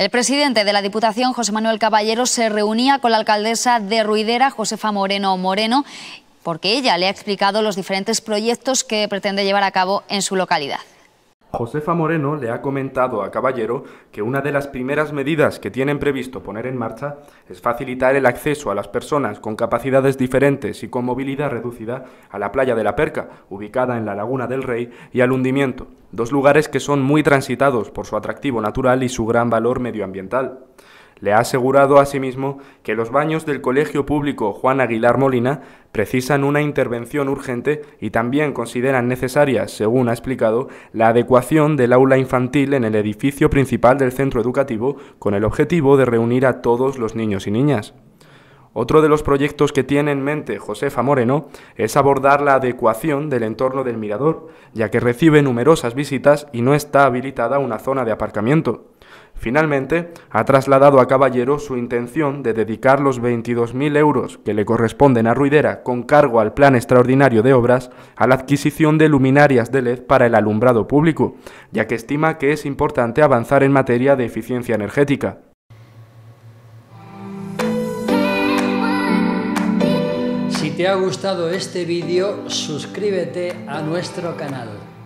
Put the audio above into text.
El presidente de la Diputación, José Manuel Caballero, se reunía con la alcaldesa de Ruidera, Josefa Moreno Moreno, porque ella le ha explicado los diferentes proyectos que pretende llevar a cabo en su localidad. Josefa Moreno le ha comentado a Caballero que una de las primeras medidas que tienen previsto poner en marcha es facilitar el acceso a las personas con capacidades diferentes y con movilidad reducida a la playa de la Perca, ubicada en la Laguna del Rey, y al hundimiento, dos lugares que son muy transitados por su atractivo natural y su gran valor medioambiental le ha asegurado asimismo que los baños del Colegio Público Juan Aguilar Molina precisan una intervención urgente y también consideran necesaria, según ha explicado, la adecuación del aula infantil en el edificio principal del centro educativo con el objetivo de reunir a todos los niños y niñas. Otro de los proyectos que tiene en mente Josefa Moreno es abordar la adecuación del entorno del mirador, ya que recibe numerosas visitas y no está habilitada una zona de aparcamiento. Finalmente, ha trasladado a Caballero su intención de dedicar los 22.000 euros que le corresponden a Ruidera con cargo al Plan Extraordinario de Obras a la adquisición de luminarias de LED para el alumbrado público, ya que estima que es importante avanzar en materia de eficiencia energética. Si te ha gustado este vídeo, suscríbete a nuestro canal.